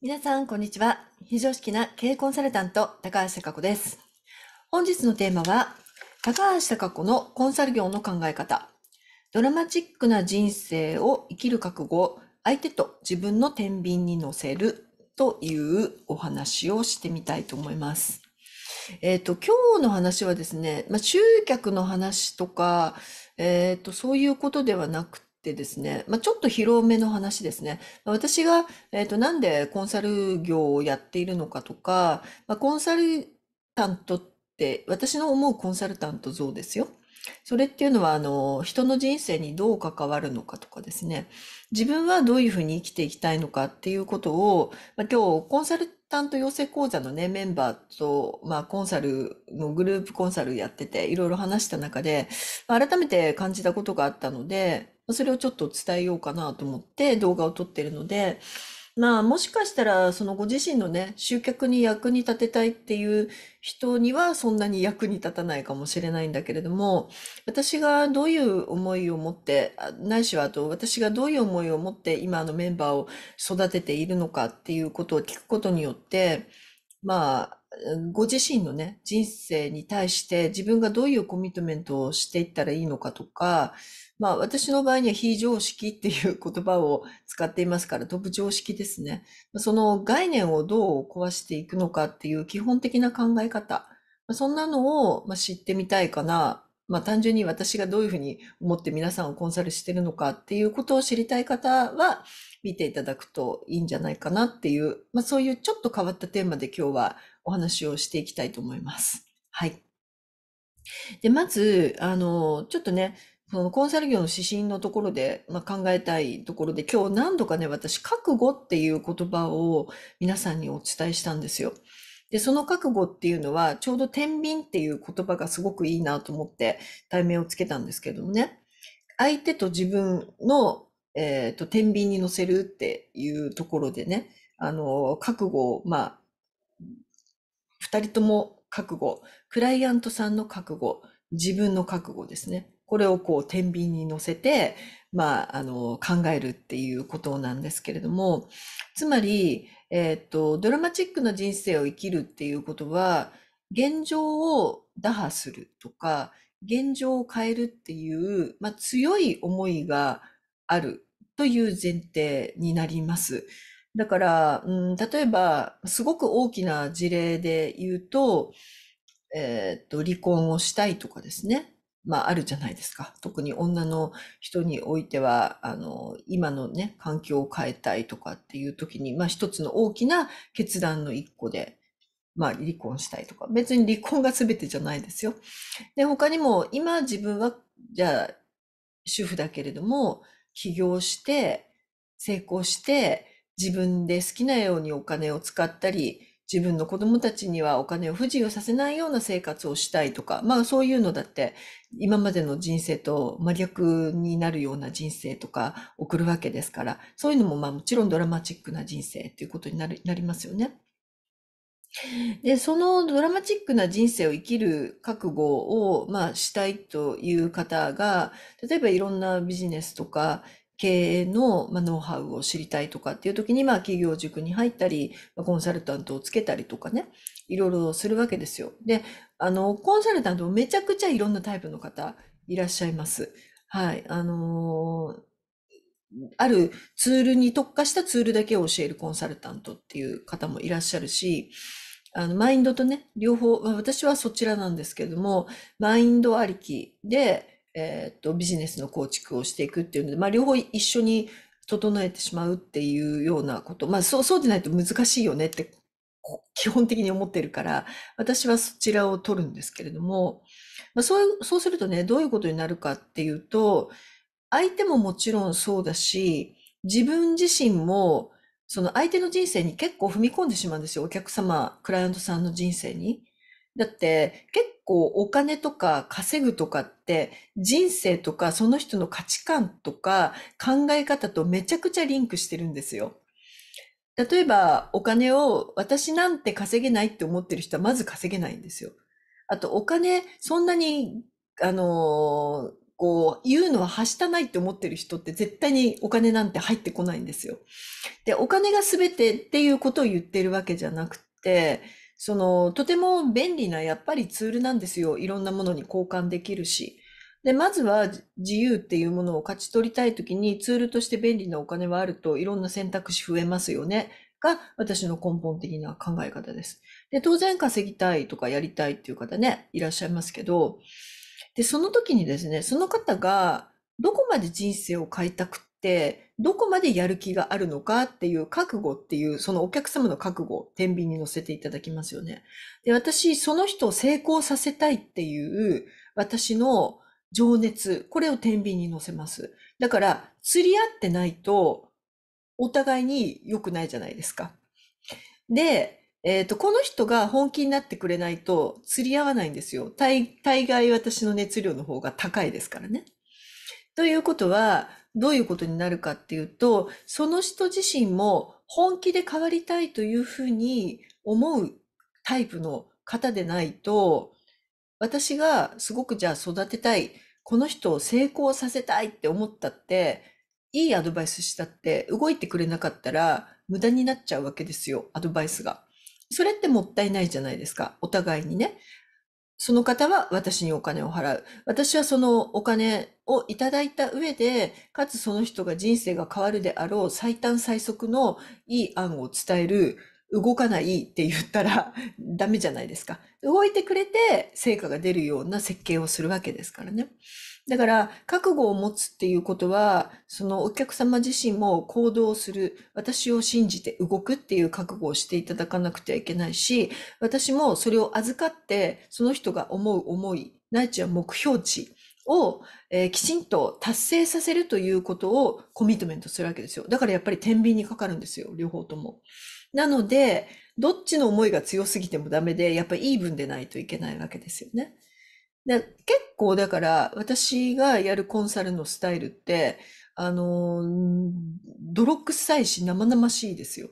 皆さん、こんにちは。非常識な経営コンサルタント、高橋貴子です。本日のテーマは、高橋貴子のコンサル業の考え方。ドラマチックな人生を生きる覚悟を相手と自分の天秤に乗せるというお話をしてみたいと思います。えっ、ー、と、今日の話はですね、まあ、集客の話とか、えっ、ー、と、そういうことではなくでですね、まあ、ちょっと広めの話ですね。私が、えー、と、なんでコンサル業をやっているのかとか、まあ、コンサルタントって、私の思うコンサルタント像ですよ。それっていうのは、あの、人の人生にどう関わるのかとかですね、自分はどういうふうに生きていきたいのかっていうことを、まあ、今日、コンサルタント養成講座のね、メンバーと、まあ、コンサルのグループコンサルやってて、いろいろ話した中で、改めて感じたことがあったので、それをちょっと伝えようかなと思って動画を撮ってるので、まあもしかしたらそのご自身のね、集客に役に立てたいっていう人にはそんなに役に立たないかもしれないんだけれども、私がどういう思いを持って、ないしはあと私がどういう思いを持って今のメンバーを育てているのかっていうことを聞くことによって、まあ、ご自身のね、人生に対して自分がどういうコミットメントをしていったらいいのかとか、まあ私の場合には非常識っていう言葉を使っていますから、特常識ですね。その概念をどう壊していくのかっていう基本的な考え方。そんなのを知ってみたいかな。まあ単純に私がどういうふうに思って皆さんをコンサルしてるのかっていうことを知りたい方は見ていただくといいんじゃないかなっていう、まあそういうちょっと変わったテーマで今日はお話をしていきたいと思います。はい。で、まず、あの、ちょっとね、そのコンサル業の指針のところで、まあ、考えたいところで、今日何度かね、私、覚悟っていう言葉を皆さんにお伝えしたんですよ。で、その覚悟っていうのは、ちょうど天秤っていう言葉がすごくいいなと思って、題名をつけたんですけどもね、相手と自分の、えっ、ー、と、天秤に乗せるっていうところでね、あの、覚悟を、まあ、二人とも覚悟、クライアントさんの覚悟、自分の覚悟ですね。これをこう天秤に乗せて、まあ、あの、考えるっていうことなんですけれども、つまり、えっ、ー、と、ドラマチックな人生を生きるっていうことは、現状を打破するとか、現状を変えるっていう、まあ、強い思いがあるという前提になります。だから、うん、例えば、すごく大きな事例で言うと、えっ、ー、と、離婚をしたいとかですね。まあ、あるじゃないですか。特に女の人においては、あの、今のね、環境を変えたいとかっていう時に、まあ、一つの大きな決断の一個で、まあ、離婚したいとか、別に離婚が全てじゃないですよ。で、他にも、今自分は、じゃあ、主婦だけれども、起業して、成功して、自分で好きなようにお金を使ったり、自分の子供たちにはお金を不自由させないような生活をしたいとか、まあそういうのだって今までの人生と真逆になるような人生とか送るわけですから、そういうのもまあもちろんドラマチックな人生ということにななりますよね。で、そのドラマチックな人生を生きる覚悟を、まあ、したいという方が、例えばいろんなビジネスとか、経営の、まノウハウを知りたいとかっていう時に、まあ、企業塾に入ったり、まコンサルタントをつけたりとかね、いろいろするわけですよ。で、あの、コンサルタントめちゃくちゃいろんなタイプの方いらっしゃいます。はい。あのーあるツールに特化したツールだけを教えるコンサルタントっていう方もいらっしゃるし、あの、マインドとね、両方、私はそちらなんですけども、マインドありきで、えっと、ビジネスの構築をしていくっていうので、まあ、両方一緒に整えてしまうっていうようなこと、まあ、そう、そうでないと難しいよねって、基本的に思ってるから、私はそちらを取るんですけれども、まあ、そう、そうするとね、どういうことになるかっていうと、相手ももちろんそうだし、自分自身も、その相手の人生に結構踏み込んでしまうんですよ。お客様、クライアントさんの人生に。だって結構お金とか稼ぐとかって人生とかその人の価値観とか考え方とめちゃくちゃリンクしてるんですよ。例えばお金を私なんて稼げないって思ってる人はまず稼げないんですよ。あとお金そんなにあのー、こう言うのははしたないって思ってる人って絶対にお金なんて入ってこないんですよ。で、お金が全てっていうことを言ってるわけじゃなくて、その、とても便利なやっぱりツールなんですよ。いろんなものに交換できるし。で、まずは自由っていうものを勝ち取りたいときにツールとして便利なお金はあるといろんな選択肢増えますよね。が私の根本的な考え方です。で、当然稼ぎたいとかやりたいっていう方ね、いらっしゃいますけど、で、その時にですね、その方がどこまで人生を変えたく、どこまでやる気があるのかっていう覚悟っていう、そのお客様の覚悟天秤に乗せていただきますよね。で、私、その人を成功させたいっていう、私の情熱、これを天秤に乗せます。だから、釣り合ってないと、お互いに良くないじゃないですか。で、えっ、ー、と、この人が本気になってくれないと釣り合わないんですよ。大概私の熱量の方が高いですからね。ということは、どういうことになるかっていうと、その人自身も本気で変わりたいというふうに思うタイプの方でないと、私がすごくじゃあ育てたい、この人を成功させたいって思ったって、いいアドバイスしたって動いてくれなかったら無駄になっちゃうわけですよ、アドバイスが。それってもったいないじゃないですか、お互いにね。その方は私にお金を払う。私はそのお金をいただいた上で、かつその人が人生が変わるであろう最短最速のいい案を伝える、動かないって言ったらダメじゃないですか。動いてくれて成果が出るような設計をするわけですからね。だから、覚悟を持つっていうことは、そのお客様自身も行動する、私を信じて動くっていう覚悟をしていただかなくてはいけないし、私もそれを預かって、その人が思う思い、ないちは目標値を、えー、きちんと達成させるということをコミットメントするわけですよ。だからやっぱり天秤にかかるんですよ、両方とも。なので、どっちの思いが強すぎてもダメで、やっぱりイーブンでないといけないわけですよね。で、結構だから、私がやるコンサルのスタイルって、あの、泥臭いし生々しいですよ。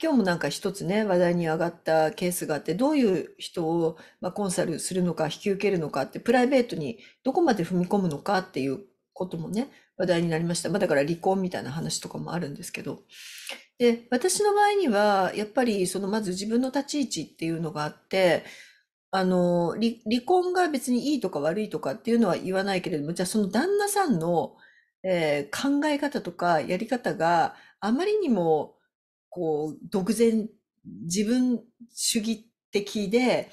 今日もなんか一つね、話題に上がったケースがあって、どういう人を、まあ、コンサルするのか、引き受けるのかって、プライベートにどこまで踏み込むのかっていうこともね、話題になりました。まあ、だから離婚みたいな話とかもあるんですけど。で、私の場合には、やっぱりそのまず自分の立ち位置っていうのがあって、あの、離離婚が別にいいとか悪いとかっていうのは言わないけれども、じゃあその旦那さんの、えー、考え方とかやり方があまりにも、こう、独善、自分主義的で、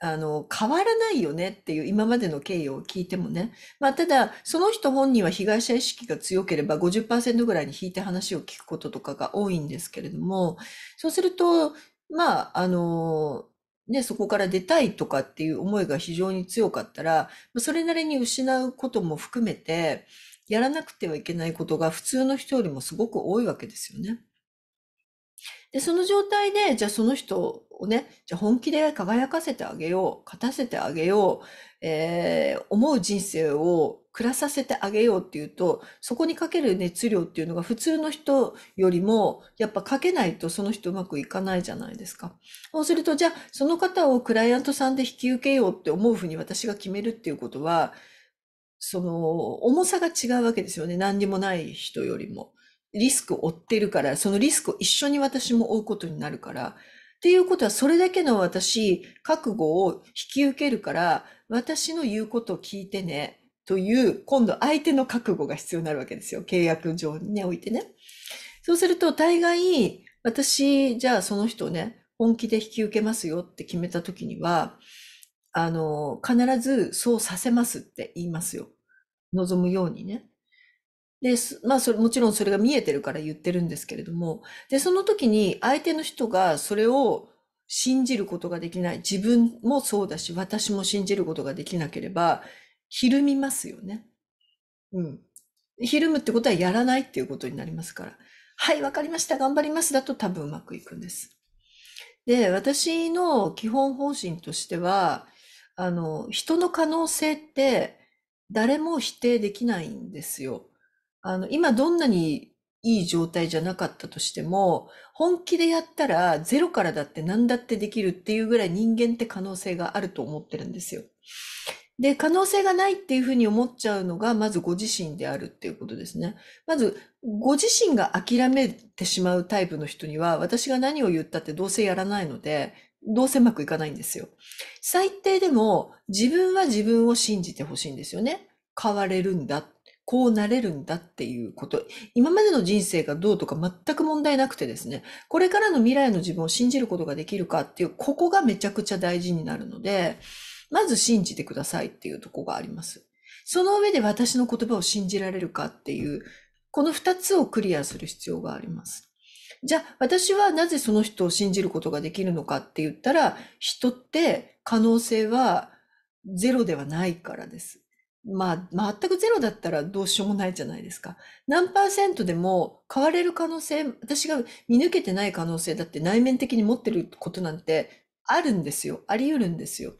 あの、変わらないよねっていう今までの経緯を聞いてもね。まあ、ただ、その人本人は被害者意識が強ければ50%ぐらいに引いて話を聞くこととかが多いんですけれども、そうすると、まあ、あの、ね、そこから出たいとかっていう思いが非常に強かったら、それなりに失うことも含めて、やらなくてはいけないことが普通の人よりもすごく多いわけですよね。で、その状態で、じゃあその人をね、じゃあ本気で輝かせてあげよう、勝たせてあげよう、えー、思う人生を暮らさせてあげようっていうと、そこにかける熱量っていうのが普通の人よりも、やっぱかけないとその人うまくいかないじゃないですか。そうすると、じゃあその方をクライアントさんで引き受けようって思うふうに私が決めるっていうことは、その重さが違うわけですよね。何にもない人よりも。リスクを負ってるから、そのリスクを一緒に私も負うことになるから、っていうことは、それだけの私、覚悟を引き受けるから、私の言うことを聞いてね、という、今度相手の覚悟が必要になるわけですよ。契約上においてね。そうすると、大概、私、じゃあその人をね、本気で引き受けますよって決めた時には、あの、必ずそうさせますって言いますよ。望むようにね。で、まあそれ、もちろんそれが見えてるから言ってるんですけれども、で、その時に相手の人がそれを信じることができない。自分もそうだし、私も信じることができなければ、ひるみますよね。うん。ひるむってことはやらないっていうことになりますから。はい、わかりました。頑張ります。だと多分うまくいくんです。で、私の基本方針としては、あの、人の可能性って誰も否定できないんですよ。あの、今どんなにいい状態じゃなかったとしても、本気でやったらゼロからだって何だってできるっていうぐらい人間って可能性があると思ってるんですよ。で、可能性がないっていうふうに思っちゃうのが、まずご自身であるっていうことですね。まず、ご自身が諦めてしまうタイプの人には、私が何を言ったってどうせやらないので、どうせうまくいかないんですよ。最低でも、自分は自分を信じてほしいんですよね。変われるんだっこうなれるんだっていうこと。今までの人生がどうとか全く問題なくてですね、これからの未来の自分を信じることができるかっていう、ここがめちゃくちゃ大事になるので、まず信じてくださいっていうとこがあります。その上で私の言葉を信じられるかっていう、この二つをクリアする必要があります。じゃあ、私はなぜその人を信じることができるのかって言ったら、人って可能性はゼロではないからです。まあ、全くゼロだったらどうしようもないじゃないですか。何パーセントでも変われる可能性、私が見抜けてない可能性だって内面的に持ってることなんてあるんですよ。あり得るんですよ。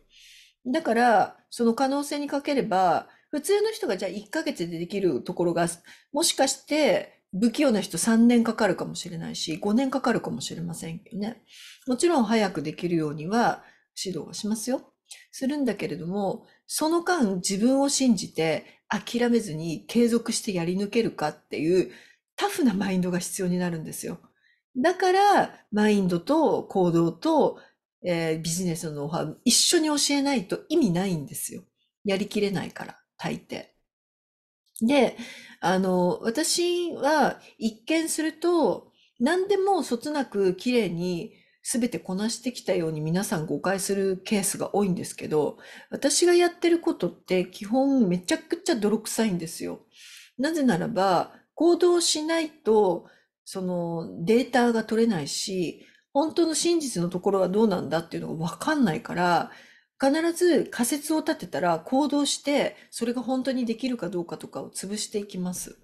だから、その可能性にかければ、普通の人がじゃあ1ヶ月でできるところが、もしかして不器用な人3年かかるかもしれないし、5年かかるかもしれませんけどね。もちろん早くできるようには指導はしますよ。するんだけれども、その間自分を信じて諦めずに継続してやり抜けるかっていうタフなマインドが必要になるんですよ。だから、マインドと行動と、えー、ビジネスのノウハウ一緒に教えないと意味ないんですよ。やりきれないから、大抵。で、あの、私は一見すると、何でもそつなく綺麗に全てこなしてきたように皆さん誤解するケースが多いんですけど、私がやってることって基本めちゃくちゃ泥臭いんですよ。なぜならば、行動しないと、そのデータが取れないし、本当の真実のところはどうなんだっていうのがわかんないから、必ず仮説を立てたら行動して、それが本当にできるかどうかとかを潰していきます。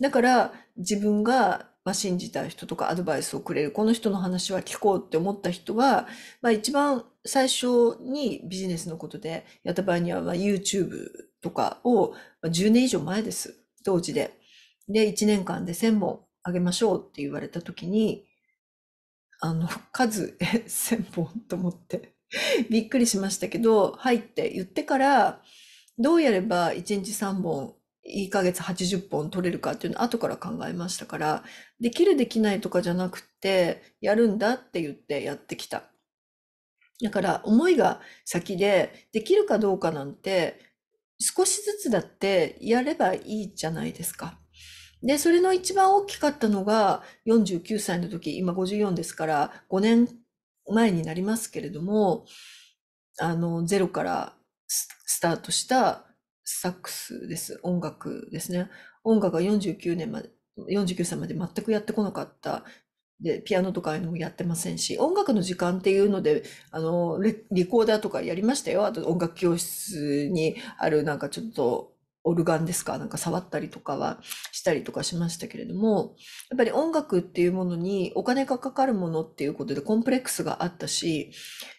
だから自分がまあ、信じた人とかアドバイスをくれるこの人の話は聞こうって思った人は、まあ、一番最初にビジネスのことでやった場合には、まあ、YouTube とかを10年以上前です当時で。で1年間で1,000本あげましょうって言われた時にあの数え1,000本と思ってびっくりしましたけど「はい」って言ってからどうやれば1日3本1ヶ月80本取れるかっていうのを後から考えましたから、できるできないとかじゃなくて、やるんだって言ってやってきた。だから思いが先で、できるかどうかなんて、少しずつだってやればいいじゃないですか。で、それの一番大きかったのが、49歳の時、今54ですから、5年前になりますけれども、あの、ゼロからスタートしたサックスです。音楽ですね。音楽が49年まで、49歳まで全くやってこなかった。で、ピアノとかもやってませんし、音楽の時間っていうので、あの、リコーダーとかやりましたよ。あと音楽教室にあるなんかちょっとオルガンですかなんか触ったりとかはしたりとかしましたけれども、やっぱり音楽っていうものにお金がかかるものっていうことでコンプレックスがあったし、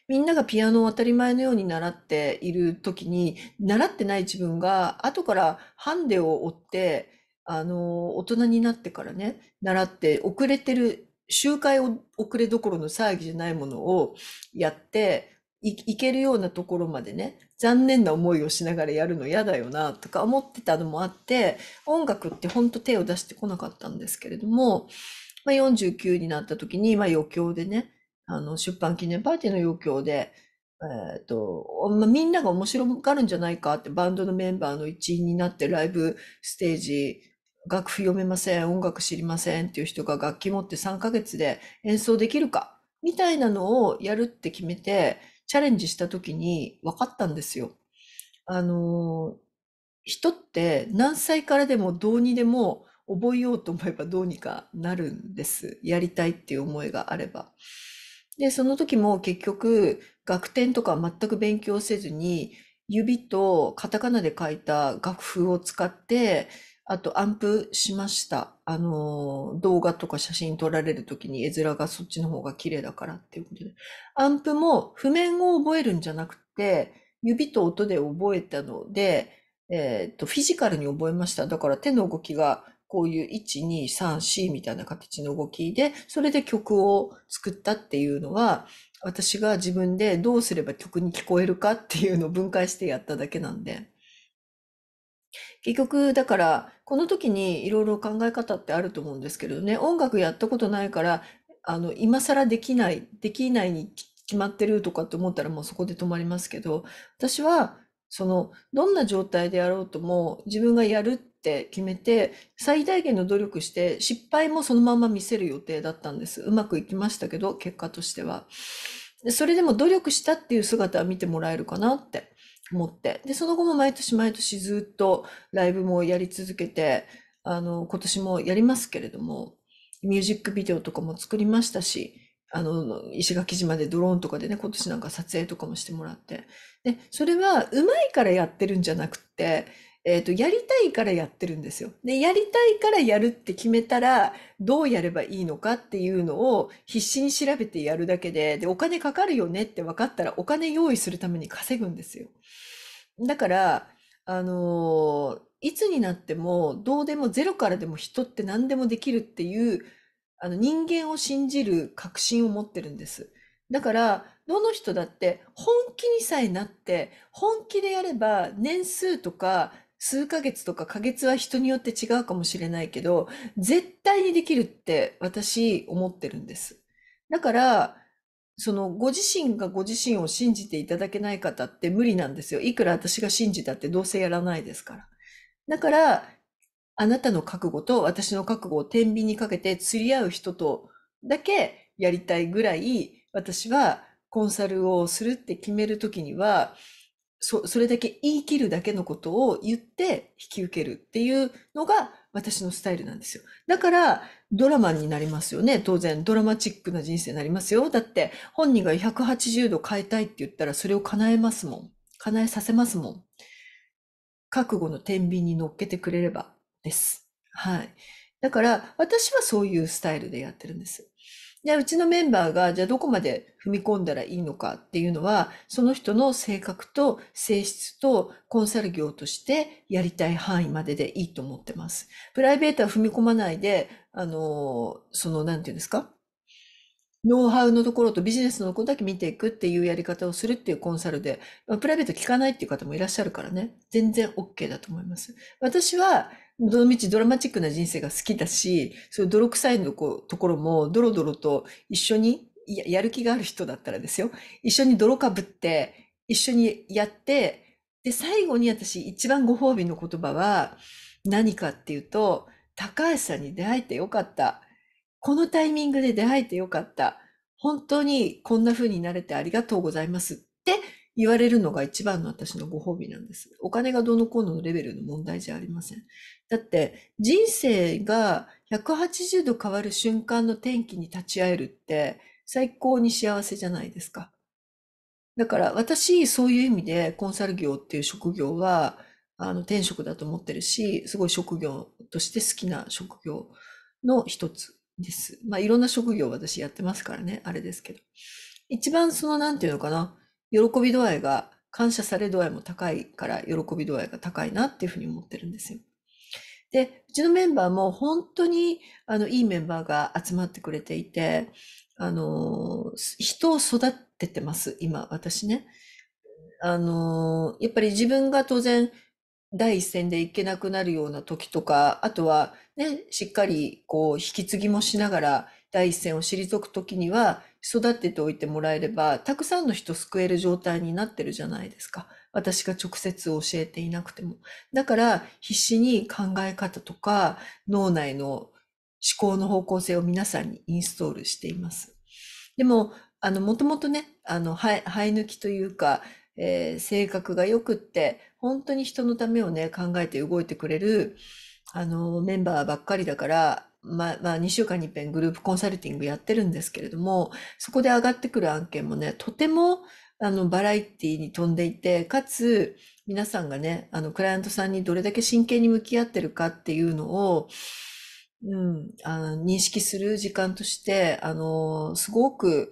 みんながピアノを当たり前のように習っている時に、習ってない自分が後からハンデを追って、あの、大人になってからね、習って遅れてる、周回遅れどころの騒ぎじゃないものをやって、いけるようなところまでね残念な思いをしながらやるの嫌だよなとか思ってたのもあって音楽ってほんと手を出してこなかったんですけれども、まあ、49になった時に、まあ、余興でねあの出版記念パーティーの余興で、えーとまあ、みんなが面白がるんじゃないかってバンドのメンバーの一員になってライブステージ楽譜読めません音楽知りませんっていう人が楽器持って3ヶ月で演奏できるかみたいなのをやるって決めて。チャレンジした時に分かったんですよ。あの、人って何歳からでもどうにでも覚えようと思えばどうにかなるんです。やりたいっていう思いがあれば。で、その時も結局、学点とか全く勉強せずに、指とカタカナで書いた楽譜を使って、あと、アンプしました。あの、動画とか写真撮られるときに絵面がそっちの方が綺麗だからっていうことで。アンプも譜面を覚えるんじゃなくて、指と音で覚えたので、えっ、ー、と、フィジカルに覚えました。だから手の動きがこういう1、2、3、4みたいな形の動きで、それで曲を作ったっていうのは、私が自分でどうすれば曲に聞こえるかっていうのを分解してやっただけなんで。結局、だから、この時にいろいろ考え方ってあると思うんですけどね、音楽やったことないから、あの、今更できない、できないに決まってるとかって思ったらもうそこで止まりますけど、私は、その、どんな状態でやろうとも自分がやるって決めて、最大限の努力して、失敗もそのまま見せる予定だったんです。うまくいきましたけど、結果としては。それでも努力したっていう姿は見てもらえるかなって。思って。で、その後も毎年毎年ずっとライブもやり続けて、あの、今年もやりますけれども、ミュージックビデオとかも作りましたし、あの、石垣島でドローンとかでね、今年なんか撮影とかもしてもらって。で、それは上手いからやってるんじゃなくって、えっ、ー、と、やりたいからやってるんですよ。で、やりたいからやるって決めたら、どうやればいいのかっていうのを必死に調べてやるだけで、で、お金かかるよねって分かったら、お金用意するために稼ぐんですよ。だから、あのー、いつになっても、どうでもゼロからでも人って何でもできるっていう、あの、人間を信じる確信を持ってるんです。だから、どの人だって本気にさえなって、本気でやれば年数とか数ヶ月とかヶ月は人によって違うかもしれないけど、絶対にできるって私思ってるんです。だから、そのご自身がご自身を信じていただけない方って無理なんですよ。いくら私が信じたってどうせやらないですから。だから、あなたの覚悟と私の覚悟を天秤にかけて釣り合う人とだけやりたいぐらい、私はコンサルをするって決めるときには、そそれだけ言い切るだけのことを言って引き受けるっていうのが私のスタイルなんですよ。だからドラマになりますよね。当然ドラマチックな人生になりますよ。だって本人が180度変えたいって言ったらそれを叶えますもん。叶えさせますもん。覚悟の天秤に乗っけてくれればです。はい。だから私はそういうスタイルでやってるんです。あ、うちのメンバーが、じゃあどこまで踏み込んだらいいのかっていうのは、その人の性格と性質とコンサル業としてやりたい範囲まででいいと思ってます。プライベートは踏み込まないで、あの、その、なんていうんですかノウハウのところとビジネスのことだけ見ていくっていうやり方をするっていうコンサルで、まプライベート聞かないっていう方もいらっしゃるからね、全然 OK だと思います。私はどのみちドラマチックな人生が好きだし、そういう泥臭いのこうところも、ドロドロと一緒にや、やる気がある人だったらですよ。一緒に泥かぶって、一緒にやって、で、最後に私一番ご褒美の言葉は、何かっていうと、高橋さんに出会えてよかった。このタイミングで出会えてよかった。本当にこんな風になれてありがとうございますって言われるのが一番の私のご褒美なんです。お金がどのこうのレベルの問題じゃありません。だって人生が180度変わる瞬間の転機に立ち会えるって最高に幸せじゃないですか。だから私そういう意味でコンサル業っていう職業はあの転職だと思ってるし、すごい職業として好きな職業の一つです。まあいろんな職業私やってますからね、あれですけど。一番そのなんていうのかな。喜び度合いが、感謝され度合いも高いから、喜び度合いが高いなっていうふうに思ってるんですよ。で、うちのメンバーも本当に、あの、いいメンバーが集まってくれていて、あの、人を育ててます、今、私ね。あの、やっぱり自分が当然、第一線でいけなくなるような時とか、あとはね、しっかりこう引き継ぎもしながら第一線を退く時には育てておいてもらえればたくさんの人救える状態になってるじゃないですか私が直接教えていなくてもだから必死に考え方とか脳内の思考の方向性を皆さんにインストールしていますでもあのもともとねあの生え抜きというか、えー、性格がよくって本当に人のためをね考えて動いてくれるあのメンバーばっかりだからまあ、まあ、2週間に一遍グループコンサルティングやってるんですけれども、そこで上がってくる案件もね、とても、あの、バラエティに飛んでいて、かつ、皆さんがね、あの、クライアントさんにどれだけ真剣に向き合ってるかっていうのを、うん、あの認識する時間として、あの、すごく、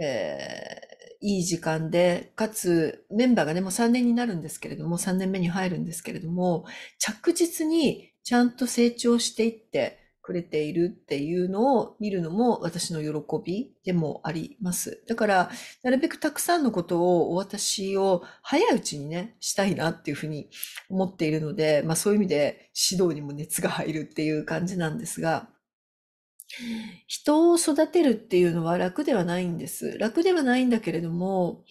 えー、いい時間で、かつ、メンバーがね、もう3年になるんですけれども、3年目に入るんですけれども、着実にちゃんと成長していって、くれているっていうのを見るのも私の喜びでもあります。だから、なるべくたくさんのことをお渡しを早いうちにね、したいなっていうふうに思っているので、まあそういう意味で指導にも熱が入るっていう感じなんですが、人を育てるっていうのは楽ではないんです。楽ではないんだけれども、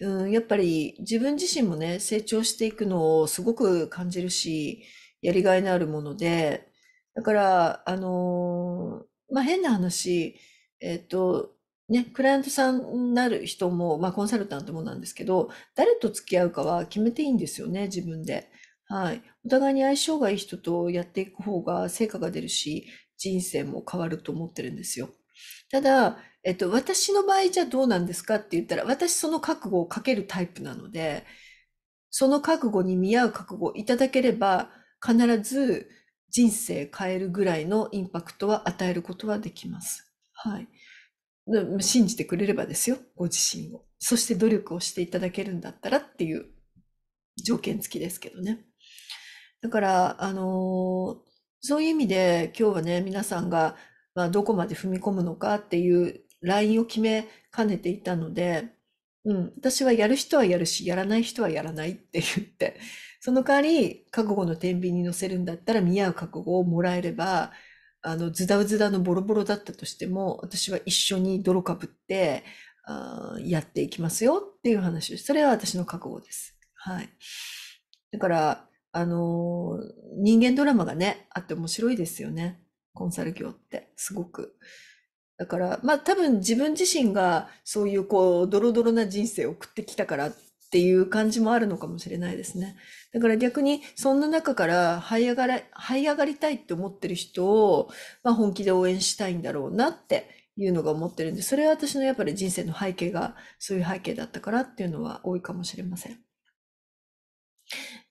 うん、やっぱり自分自身もね、成長していくのをすごく感じるし、やりがいのあるもので、だから、あのー、まあ、変な話、えっ、ー、と、ね、クライアントさんになる人も、まあ、コンサルタントもなんですけど、誰と付き合うかは決めていいんですよね、自分で。はい。お互いに相性がいい人とやっていく方が成果が出るし、人生も変わると思ってるんですよ。ただ、えっと、私の場合じゃどうなんですかって言ったら、私その覚悟をかけるタイプなので、その覚悟に見合う覚悟をいただければ、必ず人生変えるぐらいのインパクトは与えることはできます。はい。信じてくれればですよ、ご自身を。そして努力をしていただけるんだったらっていう条件付きですけどね。だから、あのー、そういう意味で今日はね、皆さんが、まあ、どこまで踏み込むのかっていうラインを決めかねていたので、うん、私はやる人はやるし、やらない人はやらないって言って、その代わり、覚悟の天秤に乗せるんだったら見合う覚悟をもらえれば、あの、ズダズダのボロボロだったとしても、私は一緒に泥かぶって、あやっていきますよっていう話です。それは私の覚悟です。はい。だから、あのー、人間ドラマがね、あって面白いですよね。コンサル業って、すごく。だから、まあ多分自分自身がそういうこう、ドロドロな人生を送ってきたからっていう感じもあるのかもしれないですね。だから逆にそんな中から這い上がれ、這い上がりたいって思ってる人を、まあ、本気で応援したいんだろうなっていうのが思ってるんで、それは私のやっぱり人生の背景がそういう背景だったからっていうのは多いかもしれません。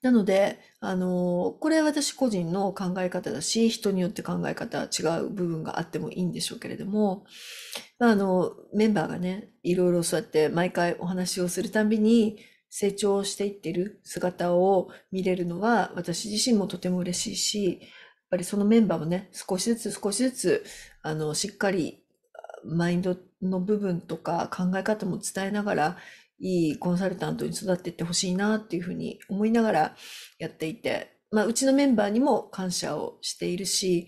なので、あの、これ私個人の考え方だし、人によって考え方違う部分があってもいいんでしょうけれども、あの、メンバーがね、いろいろそうやって毎回お話をするたびに成長していってる姿を見れるのは私自身もとても嬉しいし、やっぱりそのメンバーもね、少しずつ少しずつ、あの、しっかりマインドの部分とか考え方も伝えながらいいコンサルタントに育っていってほしいなっていうふうに思いながらやっていて、まあ、うちのメンバーにも感謝をしているし、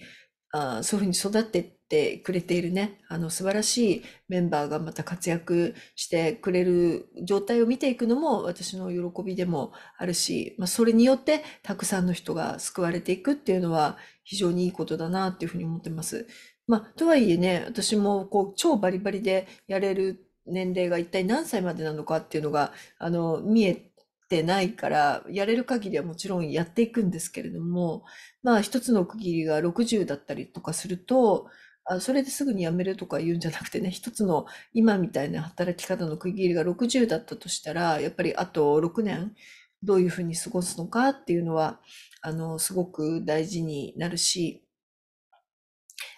あそういうふうに育ってってくれているね、あの素晴らしいメンバーがまた活躍してくれる状態を見ていくのも私の喜びでもあるし、まあ、それによってたくさんの人が救われていくっていうのは非常にいいことだなっていうふうに思ってます。まあ、とはいえね、私もこう超バリバリでやれる年齢が一体何歳までなのかっていうのが、あの、見えてないから、やれる限りはもちろんやっていくんですけれども、まあ一つの区切りが60だったりとかすると、あそれですぐに辞めるとか言うんじゃなくてね、一つの今みたいな働き方の区切りが60だったとしたら、やっぱりあと6年、どういうふうに過ごすのかっていうのは、あの、すごく大事になるし、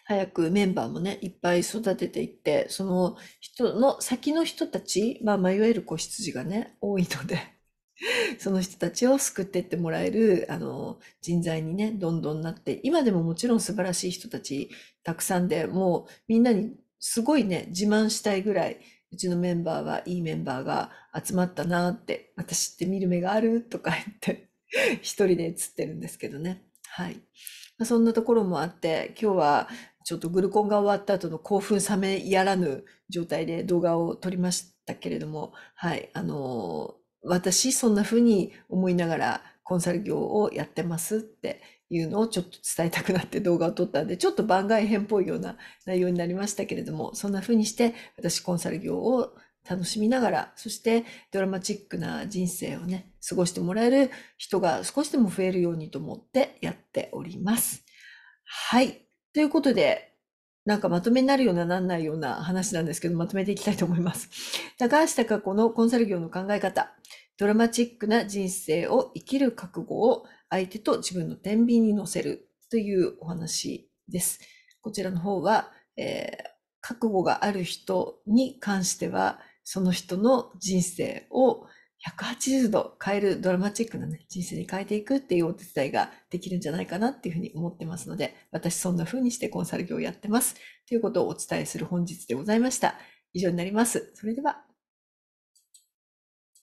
早くメンバーもね、いっぱい育てていって、その人の先の人たち、まあ、いわゆる子羊がね、多いので その人たちを救っていってもらえる、あの、人材にね、どんどんなって、今でももちろん素晴らしい人たちたくさんで、もうみんなにすごいね、自慢したいぐらい、うちのメンバーはいいメンバーが集まったなって、私って見る目があるとか言って 一人で映ってるんですけどね。はい。そんなところもあって、今日はちょっとグルコンが終わった後の興奮冷めやらぬ状態で動画を撮りましたけれども、はい、あの、私そんな風に思いながらコンサル業をやってますっていうのをちょっと伝えたくなって動画を撮ったんで、ちょっと番外編っぽいような内容になりましたけれども、そんな風にして私コンサル業を楽しみながら、そしてドラマチックな人生をね、過ごしてもらえる人が少しでも増えるようにと思ってやっております。はい。ということで、なんかまとめになるようななんないような話なんですけど、まとめていきたいと思います。高橋貴子のコンサル業の考え方。ドラマチックな人生を生きる覚悟を相手と自分の天秤に乗せるというお話です。こちらの方は、えー、覚悟がある人に関しては、その人の人生を180度変えるドラマチックなね、人生に変えていくっていうお手伝いができるんじゃないかなっていうふうに思ってますので、私そんな風にしてコンサル業をやってます。ということをお伝えする本日でございました。以上になります。それでは。